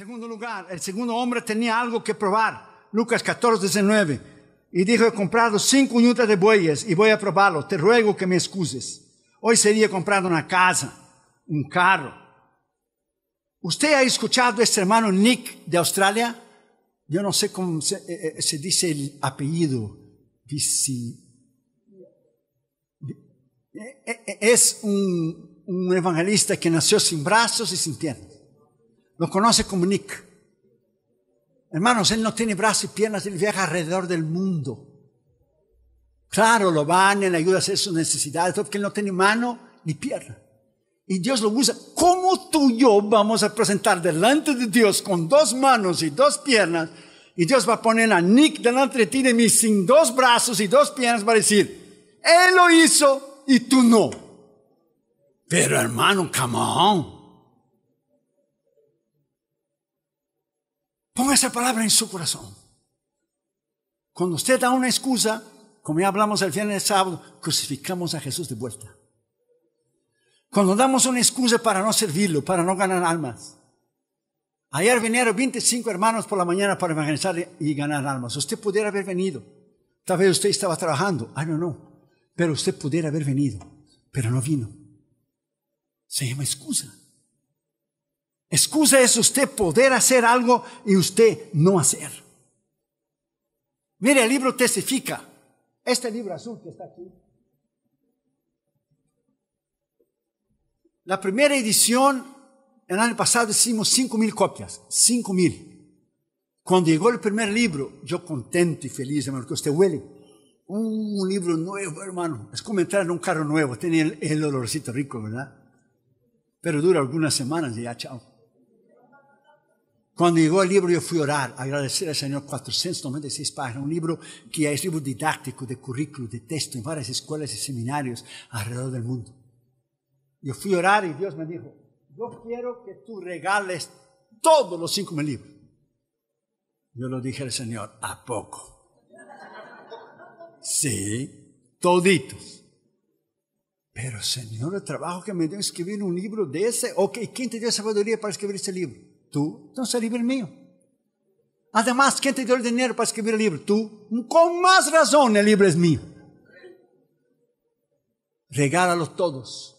Segundo lugar, el segundo hombre tenía algo que probar. Lucas 14, 19. Y dijo, he comprado cinco yuntas de bueyes y voy a probarlo. Te ruego que me excuses. Hoy sería comprado una casa, un carro. ¿Usted ha escuchado a este hermano Nick de Australia? Yo no sé cómo se, eh, eh, eh, dice el apellido. Es un, un evangelista que nació sin brazos y sin piernas lo conoce como Nick. Hermanos, él no tiene brazos y piernas, él viaja alrededor del mundo. Claro, lo van en ayuda a hacer sus necesidades, porque él no tiene mano ni pierna. Y Dios lo usa. ¿Cómo tú y yo vamos a presentar delante de Dios con dos manos y dos piernas? Y Dios va a poner a Nick delante de ti de mí sin dos brazos y dos piernas para decir, Él lo hizo y tú no. Pero hermano, come on. Ponga esa palabra en su corazón. Cuando usted da una excusa, como ya hablamos el viernes del sábado, crucificamos a Jesús de vuelta. Cuando damos una excusa para no servirlo, para no ganar almas. Ayer vinieron 25 hermanos por la mañana para evangelizar y ganar almas. Usted pudiera haber venido. Tal vez usted estaba trabajando. Ah no no. Pero usted pudiera haber venido. Pero no vino. Se llama excusa. Excusa es usted poder hacer algo y usted no hacer. Mire, el libro testifica. Este libro azul que está aquí. La primera edición, el año pasado hicimos 5.000 mil copias. 5.000. mil. Cuando llegó el primer libro, yo contento y feliz, hermano, que usted huele. Un libro nuevo, hermano. Es como entrar en un carro nuevo. Tiene el, el olorcito rico, ¿verdad? pero dura algunas semanas y ya chao. Cuando llegó el libro yo fui a orar, agradecer al Señor 496 páginas, un libro que es libro didáctico, de currículo, de texto, en varias escuelas y seminarios alrededor del mundo. Yo fui a orar y Dios me dijo, yo quiero que tú regales todos los cinco mil libros. Yo lo dije al Señor, ¿a poco? Sí, toditos. Pero Señor, el trabajo que me dio escribir un libro de ese, ok, ¿quién te dio sabiduría para escribir ese libro? Tú. entonces el libro es mío. Además, ¿quién te dio el dinero para escribir el libro? Tú. con más razón, el libro es mío. Regálalo todos.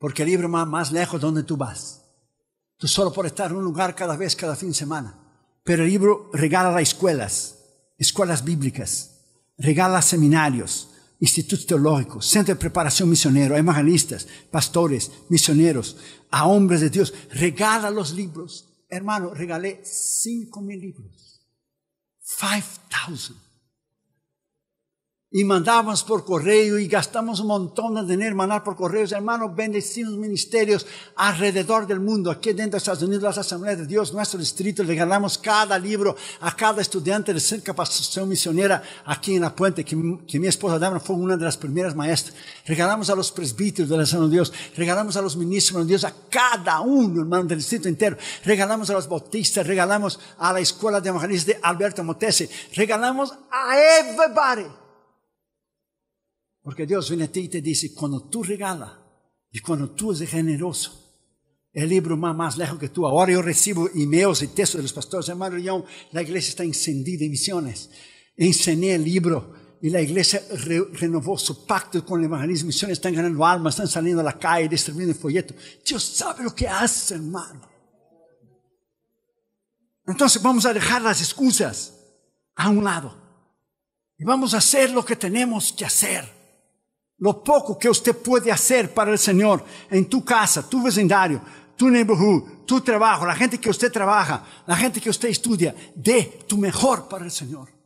Porque el libro va más lejos donde tú vas. Tú solo por estar en un lugar cada vez, cada fin de semana. Pero el libro regala escuelas, escuelas bíblicas, regala seminarios, institutos teológicos, Centro de preparación misionero, evangelistas, pastores, misioneros, a hombres de Dios. Regala los libros. Hermano, regalé cinco mil libros. Five thousand y mandamos por correo y gastamos un montón de dinero mandar por correos. Hermanos, bendecimos ministerios alrededor del mundo. Aquí dentro de Estados Unidos, las asambleas de Dios, nuestro distrito, regalamos cada libro a cada estudiante de ser capacitación misionera aquí en la puente, que, mi esposa Dana fue una de las primeras maestras. Regalamos a los presbíteros de la Asamblea de Dios, regalamos a los ministros de Dios, a cada uno, hermano, del distrito entero. Regalamos a los bautistas, regalamos a la escuela de evangelistas de Alberto Motese, regalamos a everybody porque Dios viene a ti y te dice, cuando tú regalas y cuando tú eres generoso, el libro va más lejos que tú. Ahora yo recibo emails y textos de los pastores. Hermano la iglesia está encendida en misiones. Enseñé el libro y la iglesia renovó su pacto con el evangelismo. Misiones están ganando almas, están saliendo a la calle, distribuyendo folleto. Dios sabe lo que hace, hermano. Entonces vamos a dejar las excusas a un lado y vamos a hacer lo que tenemos que hacer. Lo poco que usted puede hacer para el Señor en tu casa, tu vecindario, tu neighborhood, tu trabajo, la gente que usted trabaja, la gente que usted estudia, dé tu mejor para el Señor.